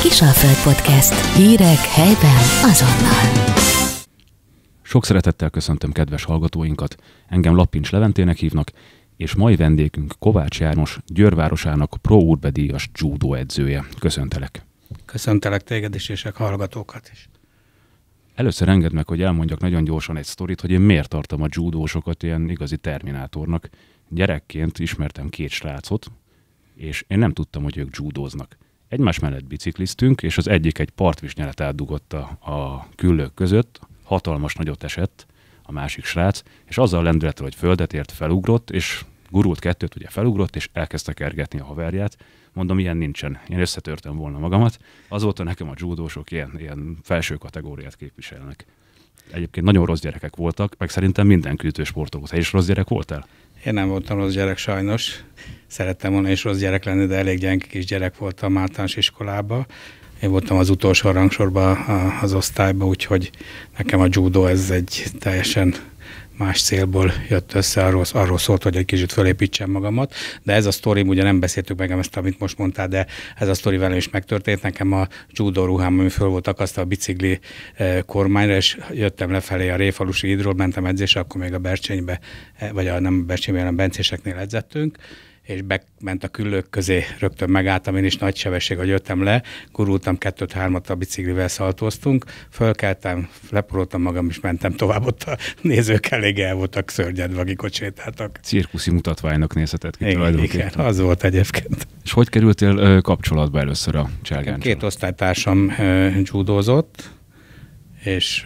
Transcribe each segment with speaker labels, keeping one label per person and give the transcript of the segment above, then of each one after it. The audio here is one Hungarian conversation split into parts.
Speaker 1: Kisalföld Podcast. Hírek helyben azonnal.
Speaker 2: Sok szeretettel köszöntöm kedves hallgatóinkat. Engem Lappincs Leventének hívnak, és mai vendégünk Kovács János, Győrvárosának Pro Urbe díjas judo edzője. Köszöntelek.
Speaker 1: Köszöntelek téged is, és a hallgatókat is.
Speaker 2: Először engedd meg, hogy elmondjak nagyon gyorsan egy sztorit, hogy én miért tartom a judósokat ilyen igazi terminátornak. Gyerekként ismertem két srácot, és én nem tudtam, hogy ők judóznak egymás mellett bicikliztünk, és az egyik egy partvisnyelet átdugott a, a küllők között, hatalmas nagyot esett a másik srác, és azzal a lendülettel, hogy földet ért, felugrott, és gurult kettőt, ugye felugrott, és elkezdte kergetni a haverját. Mondom, ilyen nincsen. Én összetörtem volna magamat. Azóta nekem a judósok ilyen, ilyen felső kategóriát képviselnek. Egyébként nagyon rossz gyerekek voltak, meg szerintem minden kütősportoló. Te is rossz gyerek voltál?
Speaker 1: Én nem voltam rossz gyerek sajnos szerettem volna is rossz gyerek lenni, de elég gyenge kis gyerek voltam általános iskolába. Én voltam az utolsó rangsorban az osztályban, úgyhogy nekem a judó ez egy teljesen más célból jött össze, arról, arról szólt, hogy egy kicsit fölépítsem magamat, de ez a sztori, ugye nem beszéltük meg ezt, amit most mondtál, de ez a sztori velem is megtörtént. Nekem a judo ruhám, ami föl volt akasztva a bicikli e, kormányra, és jöttem lefelé a Réfalusi hídról, mentem edzésre, akkor még a Bercsénybe, e, vagy a, nem a Bercsénybe, hanem a Bencéseknél edzettünk, és bement a küllők közé, rögtön megálltam, én is nagy sebesség, hogy jöttem le, gurultam kettőt, hármat a biciklivel szaltóztunk, fölkeltem, leporoltam magam, és mentem tovább, ott a nézők elég el voltak szörnyedve, akik ott sétáltak.
Speaker 2: Cirkuszi mutatványnak nézhetett ki igen, igen, az volt egyébként. És hogy kerültél kapcsolatba először a Cselgáncsal?
Speaker 1: Két osztálytársam ö, judózott, és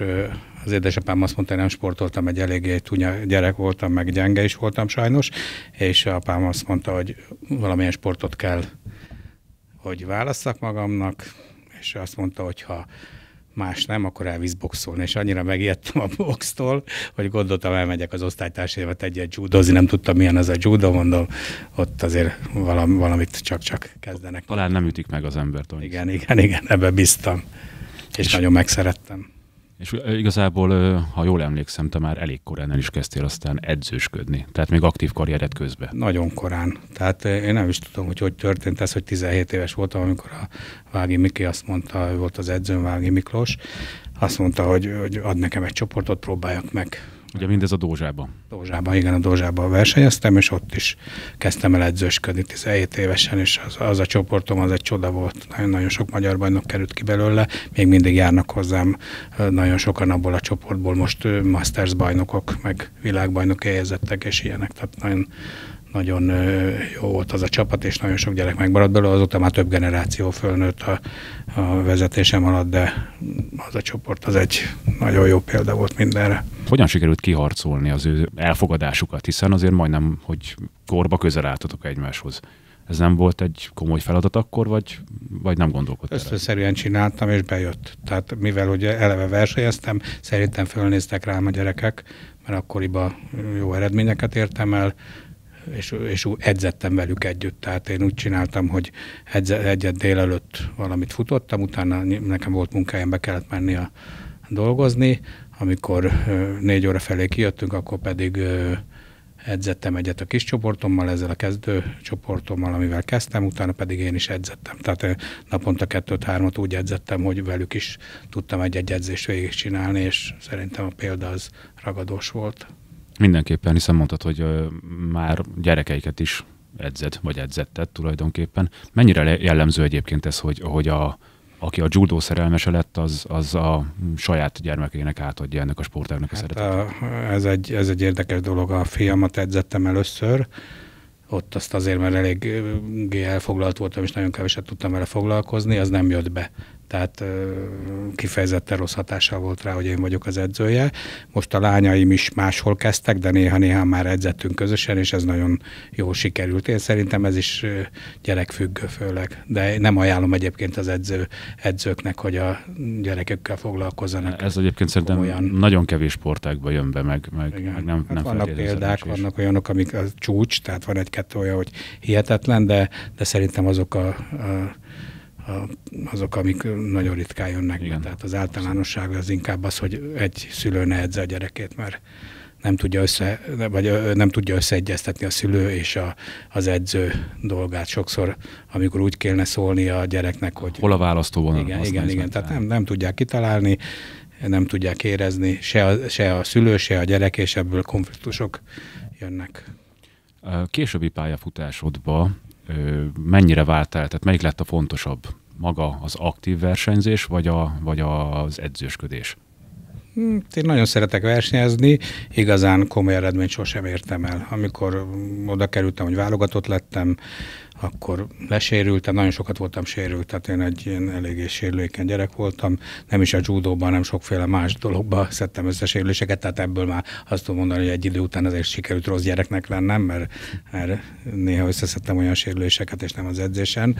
Speaker 1: az édesapám azt mondta, hogy nem sportoltam, egy eléggé tunya gyerek voltam, meg gyenge is voltam sajnos, és apám azt mondta, hogy valamilyen sportot kell, hogy válasszak magamnak, és azt mondta, hogy ha más nem, akkor elvisz boxolni. És annyira megijedtem a boxtól, hogy gondoltam, elmegyek az osztálytársaimat egy judozni, nem tudtam, milyen az a judo, mondom, ott azért valamit csak-csak kezdenek. Talán nem ütik meg az embert. Igen, igen, igen, ebbe bíztam, és, és nagyon megszerettem.
Speaker 2: És igazából, ha jól emlékszem, te már elég korán el is kezdtél aztán edzősködni, tehát még aktív karriered
Speaker 1: közben. Nagyon korán. Tehát én nem is tudom, hogy hogy történt ez, hogy 17 éves voltam, amikor a Vági Miki azt mondta, ő volt az edzőm Vági Miklós, azt mondta, hogy, hogy ad nekem egy csoportot, próbáljak meg Ugye mindez a Dózsában. Dózsában, igen, a Dózsában versenyeztem, és ott is kezdtem el edzősködni 17 évesen, és az, az a csoportom az egy csoda volt. Nagyon, nagyon sok magyar bajnok került ki belőle, még mindig járnak hozzám nagyon sokan abból a csoportból, most Masters bajnokok, meg világbajnok helyezettek, és ilyenek. Tehát nagyon, nagyon jó volt az a csapat, és nagyon sok gyerek megmaradt belőle, azóta már több generáció fölnőtt a, a vezetésem alatt, de az a csoport az egy nagyon jó példa volt mindenre.
Speaker 2: Hogyan sikerült kiharcolni az ő elfogadásukat, hiszen azért majdnem, hogy korba közel álltatok egymáshoz. Ez nem volt egy komoly feladat akkor, vagy, vagy nem gondolkodtál?
Speaker 1: Összeszerűen csináltam, és bejött. Tehát mivel ugye eleve versenyeztem, szerintem fölnéztek rám a gyerekek, mert akkoriban jó eredményeket értem el, és, és edzettem velük együtt. Tehát én úgy csináltam, hogy edze, egyet délelőtt valamit futottam, utána nekem volt munkáján, be kellett menni a dolgozni. Amikor négy óra felé kijöttünk, akkor pedig edzettem egyet a kis csoportommal, ezzel a kezdő csoportommal, amivel kezdtem, utána pedig én is edzettem. Tehát naponta kettőt-hármat úgy edzettem, hogy velük is tudtam egy-egy edzést csinálni és szerintem a példa az ragadós volt.
Speaker 2: Mindenképpen, hiszen mondtad, hogy már gyerekeiket is edzett vagy edzettet tulajdonképpen. Mennyire jellemző egyébként ez, hogy, hogy a, aki a judó szerelmese lett, az, az a saját gyermekének átadja ennek a
Speaker 1: sportágnak a hát szeretetét? A, ez, egy, ez egy érdekes dolog. A fiamat edzettem először, ott azt azért, mert eléggé elfoglalt voltam, és nagyon keveset tudtam vele foglalkozni, az nem jött be tehát kifejezetten rossz hatással volt rá, hogy én vagyok az edzője. Most a lányaim is máshol kezdtek, de néha-néha már edzettünk közösen, és ez nagyon jól sikerült. Én szerintem ez is gyerekfüggő főleg, de nem ajánlom egyébként az edző, edzőknek, hogy a gyerekekkel foglalkozzanak. Ez
Speaker 2: egyébként szerintem olyan. nagyon kevés
Speaker 1: sportákba jön be, meg, meg, Igen. meg nem, hát nem Vannak példák, vannak olyanok, amik a csúcs, tehát van egy-kettő olyan, hogy hihetetlen, de, de szerintem azok a, a azok, amik nagyon ritkán jönnek Igen. Tehát az általánosság az inkább az, hogy egy szülő ne edze a gyerekét, mert nem tudja, össze, vagy nem tudja összeegyeztetni a szülő és a, az edző dolgát sokszor, amikor úgy kellene szólni a gyereknek, hogy... Hol a van? Igen, igen, igen. Tehát nem, nem tudják kitalálni, nem tudják érezni, se a, se a szülő, se a gyerek, és ebből konfliktusok jönnek. Későbbi
Speaker 2: pályafutásodba mennyire vált el, tehát melyik lett a fontosabb? Maga
Speaker 1: az aktív versenyzés, vagy, a, vagy az edzősködés? Hm, én nagyon szeretek versenyezni, igazán komoly eredményt sosem értem el. Amikor oda kerültem, hogy válogatott lettem, akkor lesérültem, nagyon sokat voltam sérült, tehát én egy ilyen eléggé sérülékeny gyerek voltam, nem is a judóban, nem sokféle más dologba szedtem össze sérüléseket, tehát ebből már azt tudom mondani, hogy egy idő után azért sikerült rossz gyereknek lennem, mert, mert néha összeszedtem olyan sérüléseket, és nem az edzésen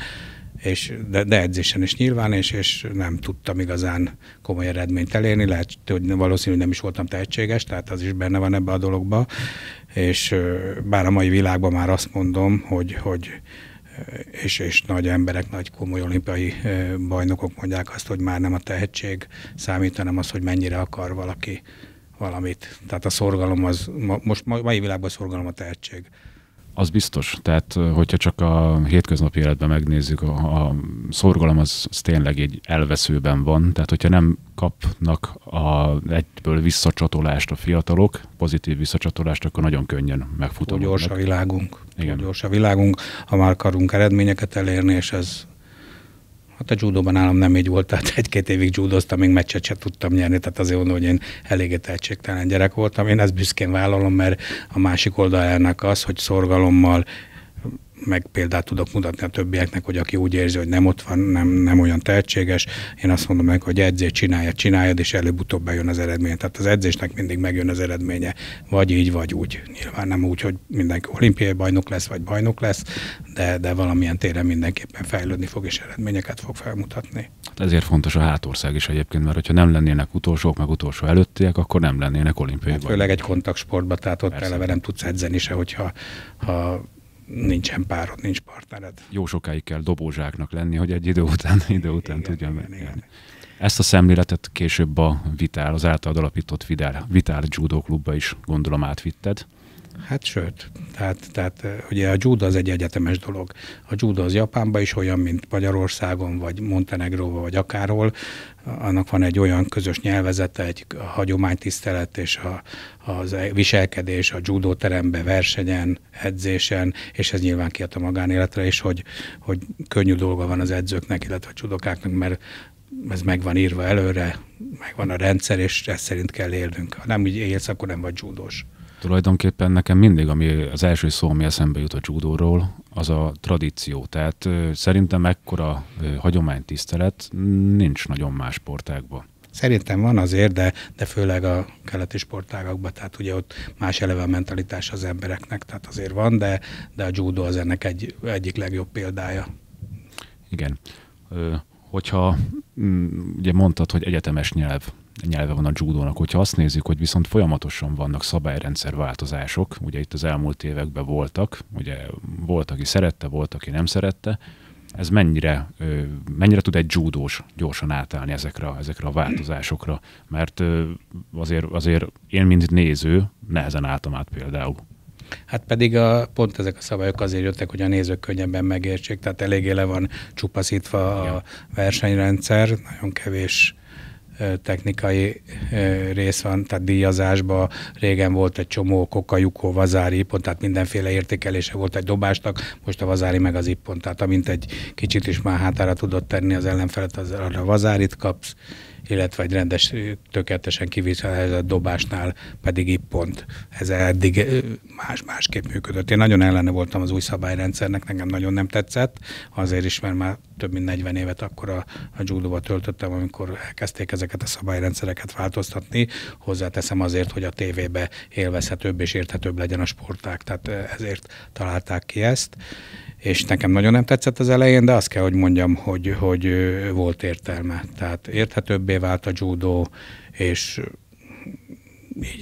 Speaker 1: és, de, de edzésen is nyilván, és, és nem tudtam igazán komoly eredményt elérni. Lehet, hogy valószínűleg nem is voltam tehetséges, tehát az is benne van ebbe a dologba. És bár a mai világban már azt mondom, hogy, hogy és, és nagy emberek, nagy komoly olimpiai bajnokok mondják azt, hogy már nem a tehetség számít, hanem az, hogy mennyire akar valaki valamit. Tehát a szorgalom az, most mai világban a szorgalom a tehetség.
Speaker 2: Az biztos. Tehát, hogyha csak a hétköznapi életben megnézzük, a, a szorgalom az, az tényleg egy elveszőben van. Tehát, hogyha nem kapnak a, egyből
Speaker 1: visszacsatolást a fiatalok,
Speaker 2: pozitív visszacsatolást, akkor nagyon könnyen
Speaker 1: megfutunk. Gyors a világunk. Igen. Gyors a világunk, ha már akarunk eredményeket elérni, és ez Hát a judóban állam nem így volt, tehát egy-két évig judoztam, még meccset sem tudtam nyerni, tehát azért mondom, hogy én eléggé tehetségtelen gyerek voltam. Én ezt büszkén vállalom, mert a másik oldalának az, hogy szorgalommal meg példát tudok mutatni a többieknek, hogy aki úgy érzi, hogy nem ott van, nem, nem olyan tehetséges, én azt mondom meg, hogy edzés csinálja, csináljad, és előbb-utóbb bejön az eredmény. Tehát az edzésnek mindig megjön az eredménye, vagy így, vagy úgy. Nyilván nem úgy, hogy mindenki olimpiai bajnok lesz, vagy bajnok lesz, de, de valamilyen téren mindenképpen fejlődni fog, és eredményeket fog felmutatni.
Speaker 2: Hát ezért fontos a hátország is egyébként, mert hogyha nem lennének utolsók, meg utolsó előttiek, akkor nem lennének
Speaker 1: olimpiai hát, Főleg egy kontaktsportban, tehát ott Persze. eleve nem tudsz edzeni se, hogyha ha nincsen párod, nincs partnered.
Speaker 2: Jó sokáig kell dobózsáknak lenni, hogy egy idő után, idő után igen, tudjam igen, igen. Ezt a szemléletet később a Vitál, az általad alapított Vitál, Vitál Judo klubba is gondolom átvitted. Hát sőt,
Speaker 1: tehát, tehát ugye a judo az egy egyetemes dolog. A judo az Japánban is olyan, mint Magyarországon, vagy Montenegróban, vagy akárhol. Annak van egy olyan közös nyelvezete, egy hagyománytisztelet és a, az viselkedés a judo terembe, versenyen, edzésen, és ez nyilván kiad a magánéletre is, hogy, hogy könnyű dolga van az edzőknek, illetve a judokáknak, mert ez meg van írva előre, megvan a rendszer, és ez szerint kell élnünk. Ha nem úgy élsz, akkor nem vagy judós.
Speaker 2: Tulajdonképpen nekem mindig ami az első szó, ami eszembe jut a judóról, az a tradíció. Tehát szerintem ekkora hagyománytisztelet nincs nagyon más sportágban.
Speaker 1: Szerintem van azért, de, de főleg a keleti sportágakban, tehát ugye ott más eleve a mentalitás az embereknek, tehát azért van, de, de a judo az ennek egy, egyik legjobb példája.
Speaker 2: Igen. hogyha mm, ugye mondtad, hogy egyetemes nyelv, nyelve van a judónak. Hogyha azt nézzük, hogy viszont folyamatosan vannak szabályrendszer változások, ugye itt az elmúlt években voltak, ugye volt, aki szerette, volt, aki nem szerette, ez mennyire, mennyire tud egy judós gyorsan átállni ezekre, ezekre a változásokra? Mert azért, azért én, mint néző, nehezen álltam át
Speaker 1: például. Hát pedig a, pont ezek a szabályok azért jöttek, hogy a nézők könnyebben megértsék, tehát eléggé le van csupaszítva a versenyrendszer, nagyon kevés technikai rész van, tehát díjazásban régen volt egy csomó koka, lyukó, vazári, ippon, tehát mindenféle értékelése volt egy dobástak, most a vazári meg az ippon, tehát amint egy kicsit is már hátára tudott tenni az ellenfelet, az arra vazárit kapsz, illetve egy rendes, tökéletesen kiviselhetett dobásnál pedig itt pont. Ez eddig más, másképp működött. Én nagyon ellene voltam az új szabályrendszernek, nekem nagyon nem tetszett, azért is, mert már több mint 40 évet akkor a, a judóba töltöttem, amikor elkezdték ezeket a szabályrendszereket változtatni. Hozzáteszem azért, hogy a tévébe élvezhetőbb és érthetőbb legyen a sporták, tehát e, ezért találták ki ezt és nekem nagyon nem tetszett az elején, de azt kell, hogy mondjam, hogy, hogy volt értelme. Tehát érthetőbbé vált a judó, és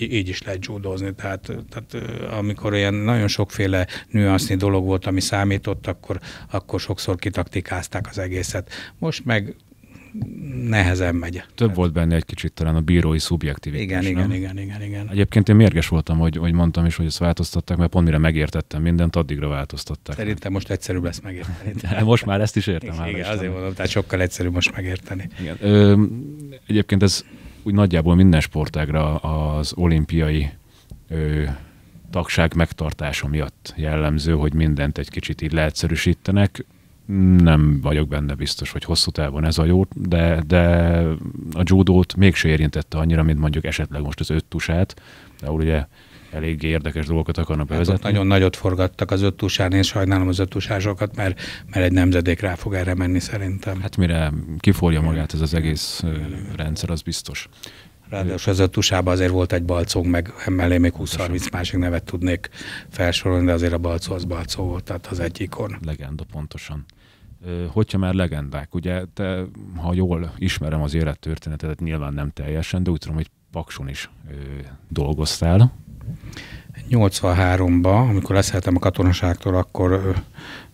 Speaker 1: így, így is lehet judozni, tehát, tehát amikor ilyen nagyon sokféle nüansznyi dolog volt, ami számított, akkor, akkor sokszor kitaktikázták az egészet. Most meg nehezen megy.
Speaker 2: Több volt benne egy kicsit talán a bírói szubjektivitás. Igen, nem? igen, igen, igen, igen. Egyébként én mérges voltam, hogy, hogy mondtam is, hogy ezt változtattak, mert pont mire megértettem mindent, addigra
Speaker 1: változtattak. Szerintem meg. most egyszerűbb lesz megérteni. De most már ezt is értem. Igen, igen azért mondom, tehát sokkal egyszerűbb most megérteni. Igen.
Speaker 2: Ö, egyébként ez úgy nagyjából minden sportágra az olimpiai ö, tagság megtartása miatt jellemző, hogy mindent egy kicsit így leegyszerűsítenek. Nem vagyok benne biztos, hogy hosszú távon ez a jó, de, de a judót mégse érintette annyira, mint mondjuk esetleg most az
Speaker 1: öttusát, de ugye Elég érdekes dolgokat akarnak hát bevezetni. Hát nagyon nagyot forgattak az öttusán, és sajnálom az öttusásokat, mert, mert egy nemzedék rá fog erre menni szerintem. Hát mire
Speaker 2: kiforja magát ez az egész rendszer, az biztos.
Speaker 1: Ráadásul az öttusában azért volt egy balcónk, meg emellé még 20-30 másik nevet tudnék felsorolni, de azért a balcó az balcó volt, tehát az egyikon. Legenda pontosan hogyha már legendák, ugye te,
Speaker 2: ha jól ismerem az élettörténetet, nyilván nem teljesen, de úgy tudom, hogy Pakson is ö,
Speaker 1: dolgoztál, 83 ban amikor leszálltam a katonaságtól, akkor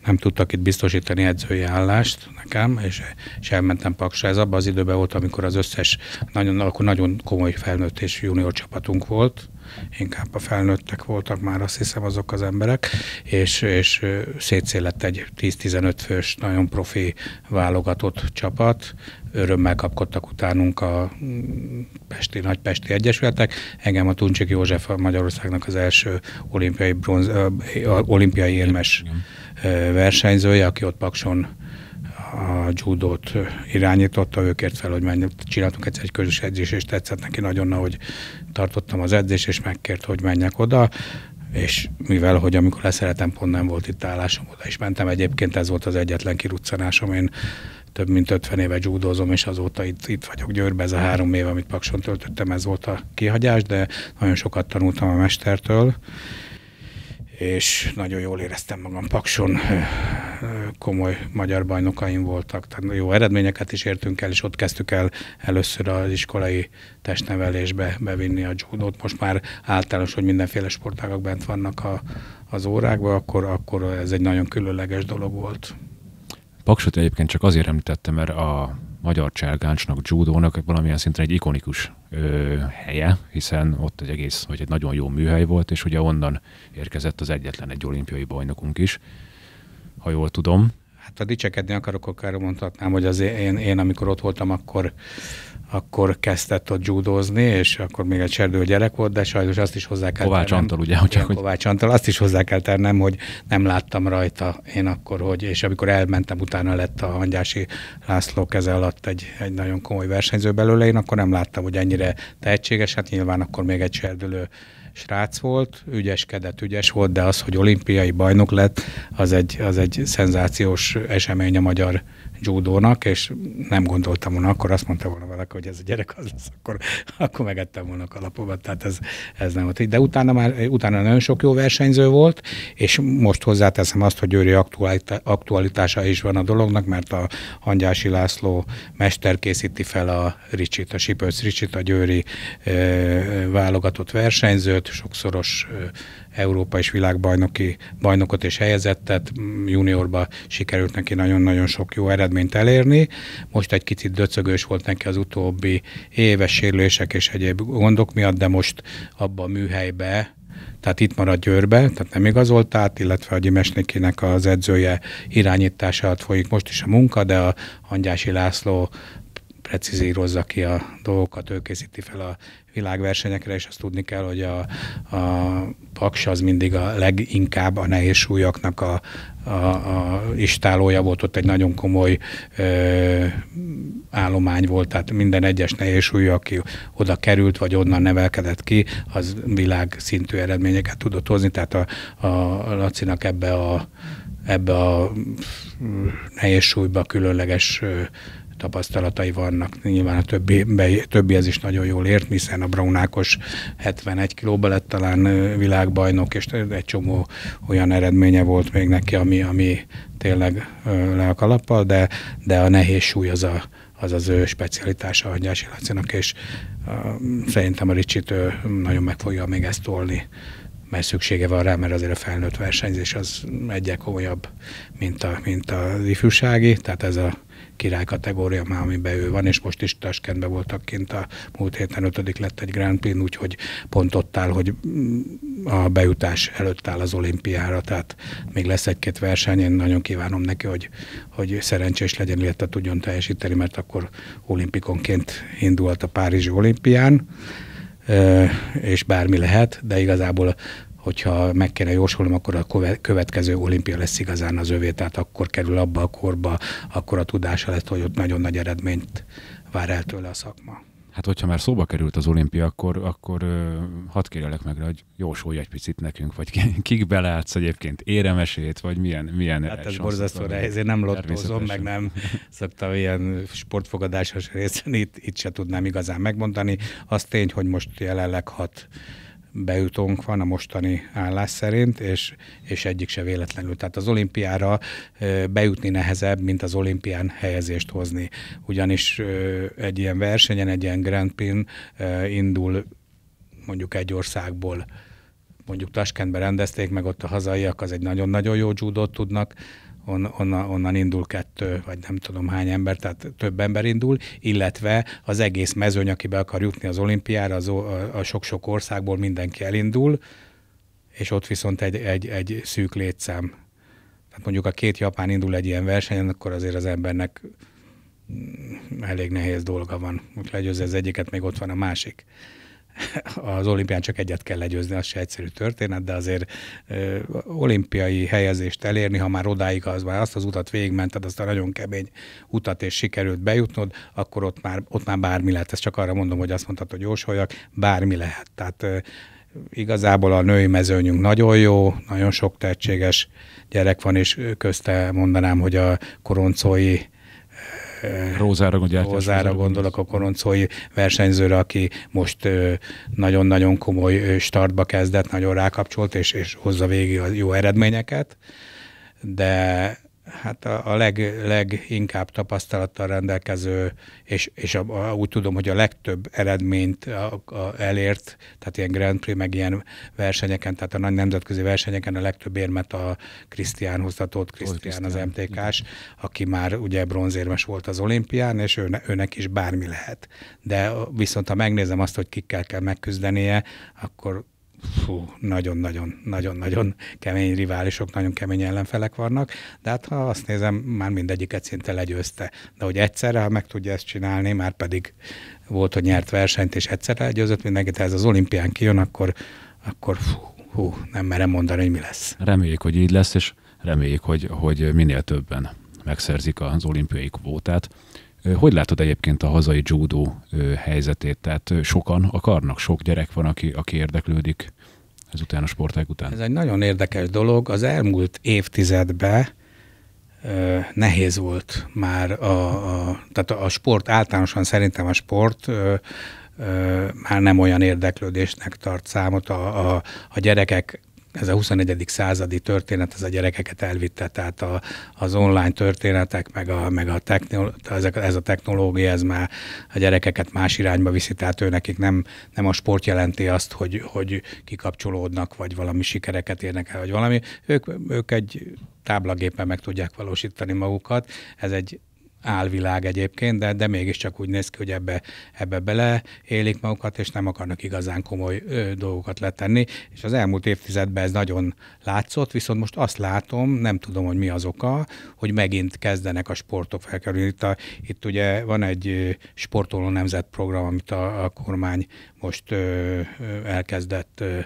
Speaker 1: nem tudtak itt biztosítani edzői állást nekem, és, és elmentem Paksra. Ez abban az időben volt, amikor az összes, nagyon, akkor nagyon komoly felnőtt és junior csapatunk volt, inkább a felnőttek voltak már azt hiszem azok az emberek, és, és szétszélett egy 10-15 fős nagyon profi válogatott csapat, örömmel kapkodtak utánunk a mm, Pesti, nagy pesti Egyesületek. Engem a Tuncsik József Magyarországnak az első olimpiai, bronz, olimpiai érmes versenyzője, aki ott Pakson a judót irányította, ő kért fel, hogy menjünk, csináltunk egyszer egy közös edzés, és tetszett neki nagyon, hogy tartottam az edzés, és megkért, hogy menjek oda és mivel, hogy amikor leszeretem, pont nem volt itt állásom, oda is mentem. Egyébként ez volt az egyetlen kiruccanásom. Én több mint 50 éve judózom, és azóta itt, itt vagyok Győrbe. Ez a három év, amit Pakson töltöttem, ez volt a kihagyás, de nagyon sokat tanultam a mestertől, és nagyon jól éreztem magam Pakson, komoly magyar bajnokaim voltak, tehát jó eredményeket is értünk el, és ott kezdtük el először az iskolai testnevelésbe bevinni a judót. Most már általános, hogy mindenféle sportágak bent vannak a, az órákban, akkor, akkor ez egy nagyon különleges dolog volt.
Speaker 2: Paksot egyébként csak azért említettem, mert a magyar cselgáncsnak, judónak valamilyen szinten egy ikonikus ö, helye, hiszen ott egy egész, hogy egy nagyon jó műhely volt, és ugye onnan érkezett az egyetlen egy olimpiai bajnokunk is, ha jól tudom.
Speaker 1: Hát ha dicsekedni akarok, akkor mondhatnám, hogy az én, én amikor ott voltam, akkor, akkor kezdett ott judózni és akkor még egy serdő gyerek volt, de sajnos azt is hozzá kell Kovács ternem, Antal, ugye? Hogy... Kovács Antal, azt is hozzá kell tennem, hogy nem láttam rajta én akkor, hogy, és amikor elmentem, utána lett a Hangyási László keze alatt egy, egy nagyon komoly versenyző belőle, én akkor nem láttam, hogy ennyire tehetséges, hát nyilván akkor még egy serdülő srác volt, ügyeskedett, ügyes volt, de az, hogy olimpiai bajnok lett, az egy, az egy szenzációs esemény a magyar judónak, és nem gondoltam volna, akkor azt mondta volna valaki, hogy ez a gyerek az lesz, akkor, akkor megettem volna a kalapomat, tehát ez, ez nem volt. De utána már utána nagyon sok jó versenyző volt, és most hozzáteszem azt, hogy őri aktualitása is van a dolognak, mert a Hangyási László mester készíti fel a Ricsit, a Sipőc Ricsit, a győri ö, válogatott versenyzőt, sokszoros ö, Európa és világbajnoki bajnokot és helyezettet, juniorba sikerült neki nagyon-nagyon sok jó eredmény eredményt elérni. Most egy kicsit döcögős volt neki az utóbbi éves sérülések és egyéb gondok miatt, de most abba a műhelybe tehát itt marad Győrbe, tehát nem igazolt át, illetve a Gyimesnikinek az edzője irányítását folyik most is a munka, de a Hangyási László precizírozza ki a dolgokat, ő készíti fel a világversenyekre, és azt tudni kell, hogy a, a paks az mindig a leginkább a nehéz súlyoknak a a, a istálója volt, ott egy nagyon komoly ö, állomány volt, tehát minden egyes nehézsúlyú, aki oda került, vagy onnan nevelkedett ki, az világszintű eredményeket tudott hozni, tehát a, a Lacinak ebbe a ebbe a mm, nehéz súlyba különleges tapasztalatai vannak. Nyilván a többi, be, ez is nagyon jól ért, hiszen a Braunákos 71 kilóba lett talán világbajnok, és egy csomó olyan eredménye volt még neki, ami, ami tényleg le a kalappal, de, de a nehéz súly az a, az az ő specialitása a Gyási Lacinak, és uh, szerintem a Ricsit ő nagyon meg fogja még ezt tolni, mert szüksége van rá, mert azért a felnőtt versenyzés az egyre komolyabb, mint, a, mint az ifjúsági, tehát ez a király kategória már, amiben ő van, és most is Taskentben voltak kint a múlt héten ötödik lett egy Grand Prix, úgyhogy pont ott áll, hogy mm, a bejutás előtt áll az olimpiára, tehát még lesz egy-két verseny, én nagyon kívánom neki, hogy, hogy szerencsés legyen, illetve tudjon teljesíteni, mert akkor olimpikonként indult a Párizsi olimpián és bármi lehet, de igazából hogyha meg kéne jósolnom, akkor a következő olimpia lesz igazán az övé, tehát akkor kerül abba a korba, akkor a tudása lesz, hogy ott nagyon nagy eredményt vár el tőle a szakma.
Speaker 2: Hát, hogyha már szóba került az olimpia, akkor, akkor hadd kérelek meg, hogy jósolj egy picit nekünk, vagy kik beleátsz egyébként éremesét,
Speaker 1: vagy milyen milyen Hát ez borzasztó nehéz, én nem lottózom, meg nem szoktam ilyen sportfogadásos részen, itt, itt se tudnám igazán megmondani. Az tény, hogy most jelenleg hat bejutónk van a mostani állás szerint, és, és egyik se véletlenül. Tehát az olimpiára bejutni nehezebb, mint az olimpián helyezést hozni. Ugyanis egy ilyen versenyen, egy ilyen Grand Prix indul mondjuk egy országból mondjuk Taskentben rendezték, meg ott a hazaiak, az egy nagyon-nagyon jó judót tudnak, on, onna, onnan indul kettő, vagy nem tudom hány ember, tehát több ember indul, illetve az egész mezőny, aki be akar jutni az olimpiára, az, a sok-sok országból mindenki elindul, és ott viszont egy, egy, egy szűk létszám. Tehát mondjuk a két japán indul egy ilyen versenyen, akkor azért az embernek mm, elég nehéz dolga van. Legyőzze az egyiket, még ott van a másik. az olimpián csak egyet kell legyőzni, az se egyszerű történet, de azért ö, olimpiai helyezést elérni, ha már odáig az már azt az utat végigmented, azt a nagyon kemény utat és sikerült bejutnod, akkor ott már, ott már bármi lehet. Ezt csak arra mondom, hogy azt mondtad, hogy jósoljak, bármi lehet. Tehát ö, igazából a női mezőnyünk nagyon jó, nagyon sok tehetséges gyerek van, és közte mondanám, hogy a koroncói Eh, Rózára, gondolok, Rózára gondolok, a koroncói versenyzőre, aki most nagyon-nagyon komoly startba kezdett, nagyon rákapcsolt, és, és hozza végig a jó eredményeket, de hát a, a leg, leginkább tapasztalattal rendelkező, és, és a, a, úgy tudom, hogy a legtöbb eredményt a, a, elért, tehát ilyen Grand Prix, meg ilyen versenyeken, tehát a nagy nemzetközi versenyeken a legtöbb érmet a Krisztián hozta, Krisztián az MTK-s, aki már ugye bronzérmes volt az olimpián, és ő, őnek is bármi lehet. De viszont ha megnézem azt, hogy kikkel kell megküzdenie, akkor fú, nagyon-nagyon-nagyon-nagyon kemény riválisok, nagyon kemény ellenfelek vannak, de hát ha azt nézem, már mindegyiket szinte legyőzte. De hogy egyszerre, ha meg tudja ezt csinálni, már pedig volt, hogy nyert versenyt, és egyszerre legyőzött mindenkit, ha ez az olimpián kijön, akkor, akkor fú, hú, nem merem mondani, hogy mi lesz.
Speaker 2: Reméljük, hogy így lesz, és reméljük, hogy, hogy minél többen megszerzik az olimpiai kvótát. Hogy látod egyébként a hazai judó helyzetét? Tehát sokan akarnak, sok gyerek van, aki, aki érdeklődik ezután a sportág után. Ez
Speaker 1: egy nagyon érdekes dolog. Az elmúlt évtizedben nehéz volt már a, a, tehát a sport, általánosan szerintem a sport ö, ö, már nem olyan érdeklődésnek tart számot a, a, a gyerekek ez a 21. századi történet, ez a gyerekeket elvitte, tehát a, az online történetek, meg, a, meg a technol, ezek, ez a technológia, ez már a gyerekeket más irányba viszi, tehát ő nekik nem, nem a sport jelenti azt, hogy, hogy kikapcsolódnak, vagy valami sikereket érnek el, vagy valami. Ők, ők egy táblagépen meg tudják valósítani magukat. Ez egy álvilág egyébként, de, de mégiscsak úgy néz ki, hogy ebbe, ebbe bele élik magukat, és nem akarnak igazán komoly ö, dolgokat letenni. És az elmúlt évtizedben ez nagyon látszott, viszont most azt látom, nem tudom, hogy mi az oka, hogy megint kezdenek a sportok felkerülni. Itt, a, itt ugye van egy sportoló nemzetprogram, amit a, a kormány most ö, ö, elkezdett ö,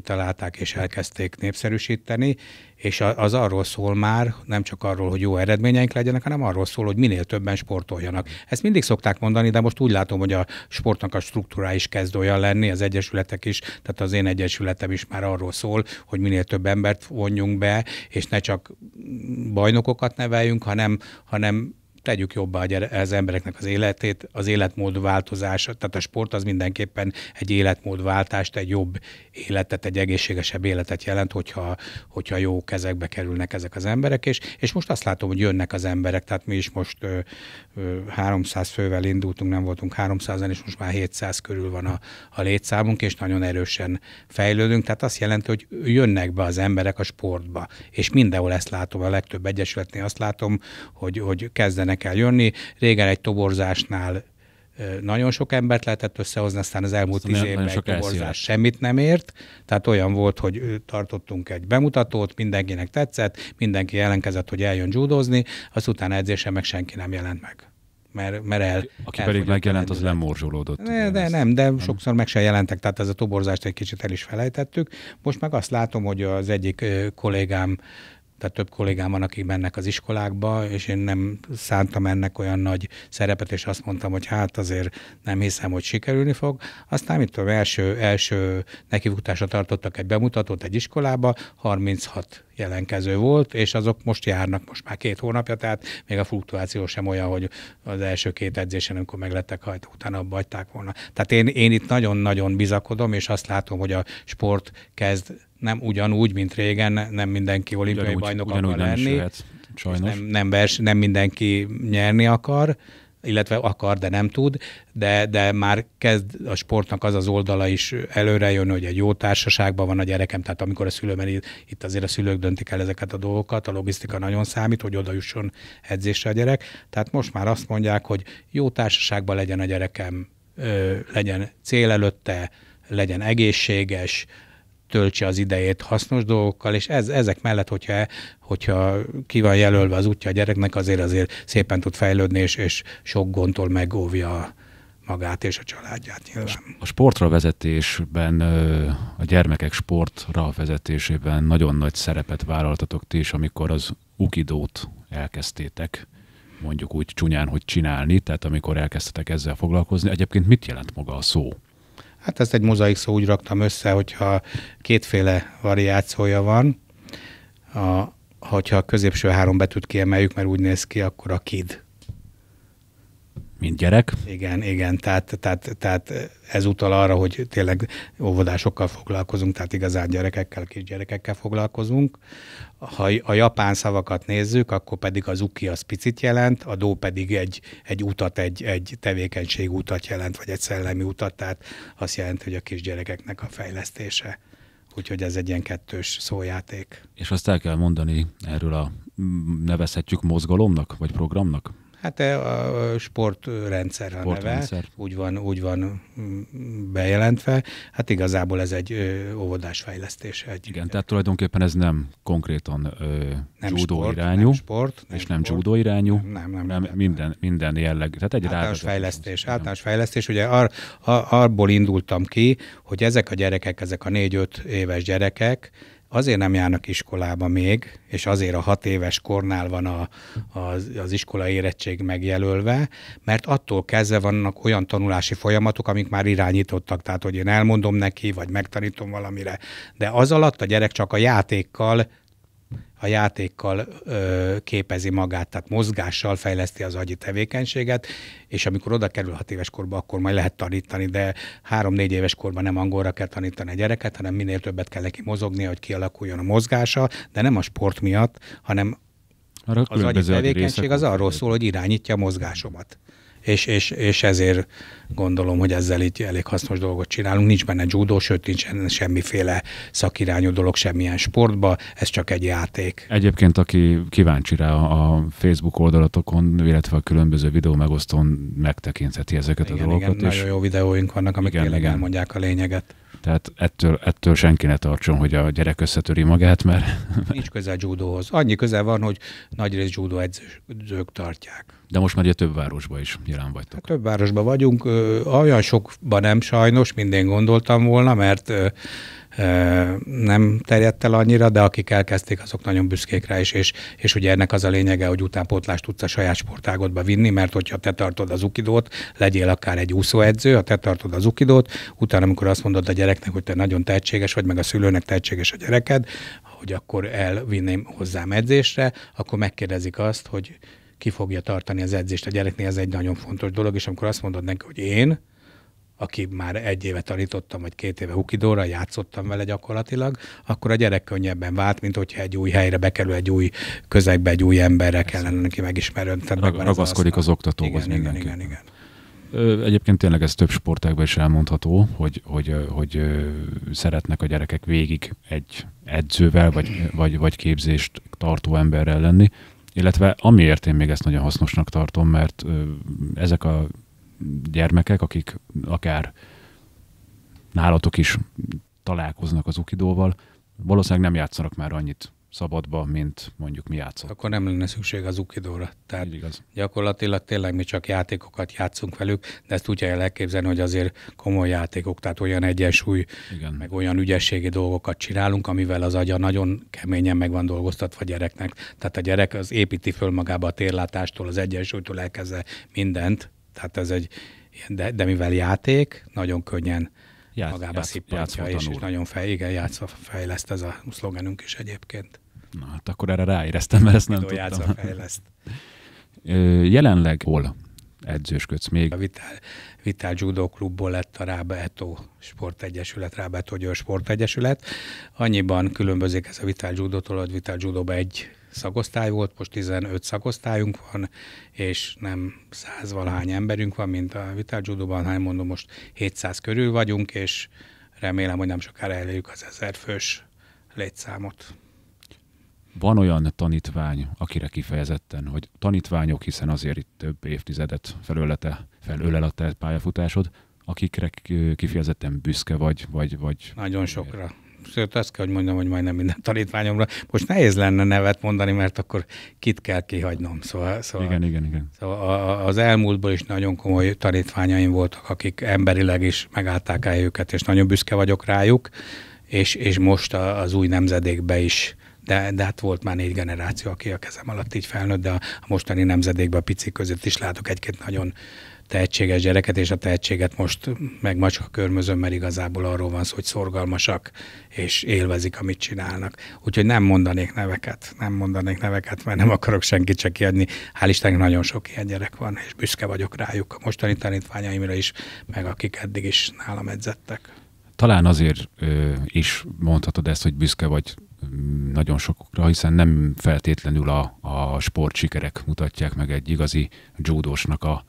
Speaker 1: kitalálták és elkezdték népszerűsíteni, és az arról szól már, nem csak arról, hogy jó eredményeink legyenek, hanem arról szól, hogy minél többen sportoljanak. Ezt mindig szokták mondani, de most úgy látom, hogy a sportnak a struktúrá is kezd olyan lenni, az egyesületek is, tehát az én egyesületem is már arról szól, hogy minél több embert vonjunk be, és ne csak bajnokokat neveljünk, hanem, hanem tegyük jobbá az embereknek az életét, az életmód változása, tehát a sport az mindenképpen egy életmódváltást, egy jobb életet, egy egészségesebb életet jelent, hogyha, hogyha jó kezekbe kerülnek ezek az emberek, és, és most azt látom, hogy jönnek az emberek, tehát mi is most ö, ö, 300 fővel indultunk, nem voltunk 300-en, és most már 700 körül van a, a létszámunk, és nagyon erősen fejlődünk, tehát azt jelenti, hogy jönnek be az emberek a sportba, és mindenhol ezt látom, a legtöbb egyesületnél azt látom, hogy, hogy kezdenek kell jönni. Régen egy toborzásnál nagyon sok embert lehetett összehozni, aztán az elmúlt tíz évben egy toborzás semmit nem ért. Tehát olyan volt, hogy tartottunk egy bemutatót, mindenkinek tetszett, mindenki jelentkezett, hogy eljön judozni, azt utána edzésen meg senki nem jelent meg mert, mert el... Aki el pedig megjelent, az lemorzsolódott. Ne, de ezt. nem, de nem. sokszor meg se jelentek, tehát ez a toborzást egy kicsit el is felejtettük. Most meg azt látom, hogy az egyik kollégám tehát több kollégám van, akik mennek az iskolákba, és én nem szántam ennek olyan nagy szerepet, és azt mondtam, hogy hát azért nem hiszem, hogy sikerülni fog. Aztán, mint tudom, első, első nekifutásra tartottak egy bemutatót egy iskolába, 36 jelenkező volt, és azok most járnak, most már két hónapja, tehát még a fluktuáció sem olyan, hogy az első két edzésen, amikor meglettek hajtó, utána abba volna. Tehát én, én itt nagyon-nagyon bizakodom, és azt látom, hogy a sport kezd nem ugyanúgy, mint régen, nem mindenki olimpiai ugyanúgy, bajnok ugyanúgy akar lenni. Sajnos. Nem, nem, vers, nem mindenki nyerni akar, illetve akar, de nem tud, de, de már kezd a sportnak az az oldala is előre jön, hogy egy jó társaságban van a gyerekem, tehát amikor a szülő, mert itt azért a szülők döntik el ezeket a dolgokat, a logisztika nagyon számít, hogy oda jusson edzésre a gyerek, tehát most már azt mondják, hogy jó társaságban legyen a gyerekem, legyen cél előtte, legyen egészséges, töltse az idejét hasznos dolgokkal, és ez, ezek mellett, hogyha, hogyha ki van jelölve az útja a gyereknek, azért azért szépen tud fejlődni, és, és sok gondtól megóvja magát és a családját nyilván.
Speaker 2: A sportra vezetésben, a gyermekek sportra vezetésében nagyon nagy szerepet vállaltatok ti is, amikor az ukidót elkezdtétek mondjuk úgy csúnyán, hogy csinálni, tehát amikor elkezdtetek ezzel foglalkozni. Egyébként mit jelent maga a szó?
Speaker 1: Hát ezt egy mozaik szó úgy raktam össze, hogyha kétféle variációja van. A, hogyha a középső három betűt kiemeljük, mert úgy néz ki, akkor a KID mint gyerek. Igen, igen, tehát, tehát, tehát ez utal arra, hogy tényleg óvodásokkal foglalkozunk, tehát igazán gyerekekkel, kisgyerekekkel foglalkozunk. Ha a japán szavakat nézzük, akkor pedig az uki az picit jelent, a do pedig egy, egy utat, egy, egy tevékenység utat jelent, vagy egy szellemi utat, tehát azt jelenti, hogy a kisgyerekeknek a fejlesztése. Úgyhogy ez egy ilyen kettős szójáték.
Speaker 2: És azt el kell mondani erről a nevezhetjük mozgalomnak, vagy programnak?
Speaker 1: Hát e, a sportrendszer a sportrendszer. neve, úgy van, úgy van mm, bejelentve. Hát igazából ez egy óvodás fejlesztés. Egy, Igen, tehát
Speaker 2: tulajdonképpen ez nem konkrétan
Speaker 1: ö, nem judó sport, irányú. Nem sport. Nem és nem judó irányú. Nem, nem, nem, nem, nem minden, nem. minden jelleg. Tehát egy általános fejlesztés. Az, általános fejlesztés. Ugye ar, ar, arból indultam ki, hogy ezek a gyerekek, ezek a négy-öt éves gyerekek, azért nem járnak iskolába még, és azért a hat éves kornál van a, az, az iskola érettség megjelölve, mert attól kezdve vannak olyan tanulási folyamatok, amik már irányítottak, tehát hogy én elmondom neki, vagy megtanítom valamire, de az alatt a gyerek csak a játékkal a játékkal ö, képezi magát, tehát mozgással fejleszti az agyi tevékenységet, és amikor oda kerül hat éves korba, akkor majd lehet tanítani, de három-négy éves korban nem angolra kell tanítani a gyereket, hanem minél többet kell neki mozogni, hogy kialakuljon a mozgása, de nem a sport miatt, hanem a az agyi tevékenység az arról szól, hogy irányítja a mozgásomat és, és, és ezért gondolom, hogy ezzel így elég hasznos dolgot csinálunk. Nincs benne judó, sőt nincsen semmiféle szakirányú dolog semmilyen sportba, ez csak egy játék.
Speaker 2: Egyébként, aki kíváncsi rá a Facebook oldalatokon, illetve a különböző videó megosztón
Speaker 1: megtekintheti ezeket igen, a dolgokat. Igen, és nagyon jó videóink vannak, amik tényleg elmondják a lényeget. Tehát
Speaker 2: ettől, ettől senki ne tartson, hogy a gyerek összetöri magát, mert...
Speaker 1: Nincs közel judóhoz. Annyi közel van, hogy nagyrészt judó edzők tartják de most már ugye több városban is jelen vagytok. Hát több városban vagyunk, olyan sokban nem sajnos, minden gondoltam volna, mert nem terjedt el annyira, de akik elkezdték, azok nagyon büszkék rá is, és, és ugye ennek az a lényege, hogy utánpótlást tudsz a saját sportágodba vinni, mert hogyha te tartod az ukidót, legyél akár egy úszóedző, ha te tartod az ukidót, utána, amikor azt mondod a gyereknek, hogy te nagyon tehetséges vagy, meg a szülőnek tehetséges a gyereked, hogy akkor elvinném hozzám edzésre, akkor megkérdezik azt, hogy ki fogja tartani az edzést a gyereknél, ez egy nagyon fontos dolog, és amikor azt mondod neki, hogy én, aki már egy éve tanítottam, vagy két éve hukidóra, játszottam vele gyakorlatilag, akkor a gyerek könnyebben vált, mint hogyha egy új helyre bekerül, egy új közegbe, egy új emberre kellene neki megismerni. Rag, ragaszkodik az, az oktatóhoz igen, mindenki. Igen, igen,
Speaker 2: igen. Egyébként tényleg ez több sportágban is elmondható, hogy, hogy, hogy szeretnek a gyerekek végig egy edzővel, vagy, vagy, vagy képzést tartó emberrel lenni, illetve amiért én még ezt nagyon hasznosnak tartom, mert ezek a gyermekek, akik akár nálatok is találkoznak az ukidóval, valószínűleg nem játszanak már annyit szabadba, mint mondjuk
Speaker 1: mi játszunk. Akkor nem lenne szükség az ukidóra. Tehát igaz. gyakorlatilag tényleg mi csak játékokat játszunk velük, de ezt úgy kell elképzelni, hogy azért komoly játékok, tehát olyan egyensúly, Igen. meg olyan ügyességi dolgokat csinálunk, amivel az agya nagyon keményen meg van dolgoztatva gyereknek. Tehát a gyerek az építi föl magába a térlátástól, az egyensúlytól elkezdve mindent. Tehát ez egy, de, de mivel játék, nagyon könnyen játsz, magába játsz, szippantja, és, és nagyon fej, igen, játszva fejleszt ez a szlogenünk is egyébként. Na, hát akkor erre ráéreztem, mert ezt nem tudtam. fejleszt.
Speaker 2: Jelenleg hol edzősködsz
Speaker 1: még? A Vitál, Vitál Judo klubból lett a Rába Eto sportegyesület, Rába Eto Győr sportegyesület. Annyiban különbözik ez a Vitál Judotól, hogy Vitál Judo egy szakosztály volt, most 15 szakosztályunk van, és nem valahány emberünk van, mint a Vitál ban hanem hát mondom, most 700 körül vagyunk, és remélem, hogy nem sokára elérjük az ezer fős létszámot.
Speaker 2: Van olyan tanítvány, akire kifejezetten, hogy tanítványok, hiszen azért itt több évtizedet felőlete, felőlel a te pályafutásod, akikre kifejezetten büszke vagy? vagy, vagy
Speaker 1: Nagyon sokra. Sőt, azt kell, hogy mondjam, hogy majdnem minden tanítványomra. Most nehéz lenne nevet mondani, mert akkor kit kell kihagynom. Szóval, szóval, igen, igen, igen. Szóval az elmúltból is nagyon komoly tanítványaim voltak, akik emberileg is megállták el őket, és nagyon büszke vagyok rájuk, és, és most az új nemzedékbe is de, de hát volt már négy generáció, aki a kezem alatt így felnőtt, de a, mostani nemzedékben a picik között is látok egy-két nagyon tehetséges gyereket, és a tehetséget most meg macska körmözöm, mert igazából arról van szó, hogy szorgalmasak, és élvezik, amit csinálnak. Úgyhogy nem mondanék neveket, nem mondanék neveket, mert nem akarok senkit se kiadni. Hál' Istennek nagyon sok ilyen gyerek van, és büszke vagyok rájuk a mostani tanítványaimra is, meg akik eddig is nálam edzettek. Talán azért
Speaker 2: ö, is mondhatod ezt, hogy büszke vagy nagyon sokokra, hiszen nem feltétlenül a, a sikerek mutatják meg egy igazi judósnak a,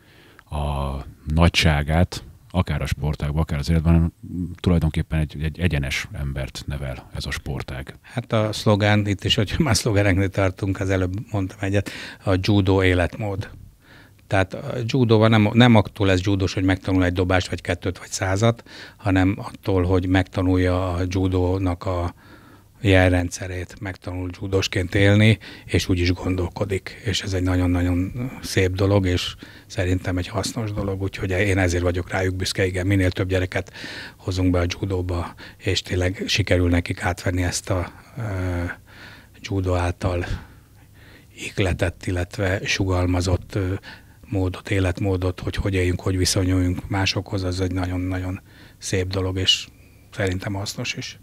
Speaker 2: a nagyságát, akár a sportágban, akár az életben, tulajdonképpen egy, egy egyenes embert nevel ez a sportág.
Speaker 1: Hát a szlogán itt is, hogyha már szlogereknél tartunk, az előbb mondtam egyet, a judó életmód. Tehát a judóban nem, nem attól lesz judós, hogy megtanul egy dobást, vagy kettőt, vagy százat, hanem attól, hogy megtanulja a judónak a, jelrendszerét megtanul judosként élni, és úgy is gondolkodik. És ez egy nagyon-nagyon szép dolog, és szerintem egy hasznos dolog, úgyhogy én ezért vagyok rájuk büszke, igen, minél több gyereket hozunk be a judóba, és tényleg sikerül nekik átvenni ezt a uh, által ikletett, illetve sugalmazott uh, módot, életmódot, hogy hogy éljünk, hogy viszonyuljunk másokhoz, az egy nagyon-nagyon szép dolog, és szerintem hasznos is.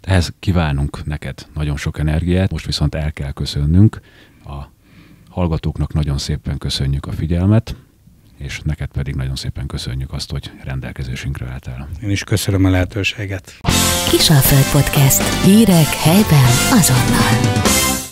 Speaker 2: Ehhez kívánunk neked nagyon sok energiát, most viszont el kell köszönnünk. A hallgatóknak nagyon szépen köszönjük a figyelmet, és neked pedig nagyon szépen köszönjük azt, hogy rendelkezésünkre álltál.
Speaker 1: Én is köszönöm a lehetőséget. Kisalföld Podcast. Hírek helyben azonnal.